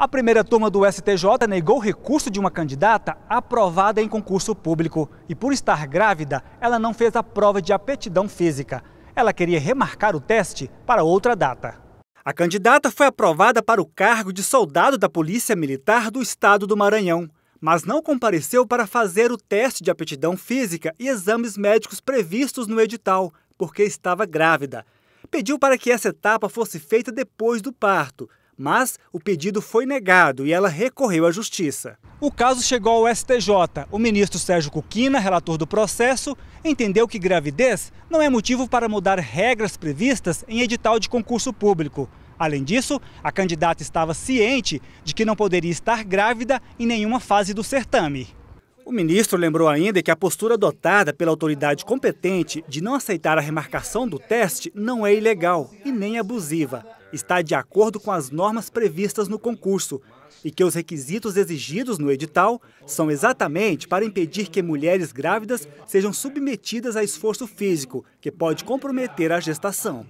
A primeira turma do STJ negou o recurso de uma candidata aprovada em concurso público e, por estar grávida, ela não fez a prova de aptidão física. Ela queria remarcar o teste para outra data. A candidata foi aprovada para o cargo de soldado da Polícia Militar do Estado do Maranhão, mas não compareceu para fazer o teste de aptidão física e exames médicos previstos no edital, porque estava grávida. Pediu para que essa etapa fosse feita depois do parto mas o pedido foi negado e ela recorreu à justiça. O caso chegou ao STJ. O ministro Sérgio Cuquina, relator do processo, entendeu que gravidez não é motivo para mudar regras previstas em edital de concurso público. Além disso, a candidata estava ciente de que não poderia estar grávida em nenhuma fase do certame. O ministro lembrou ainda que a postura adotada pela autoridade competente de não aceitar a remarcação do teste não é ilegal e nem abusiva está de acordo com as normas previstas no concurso e que os requisitos exigidos no edital são exatamente para impedir que mulheres grávidas sejam submetidas a esforço físico, que pode comprometer a gestação.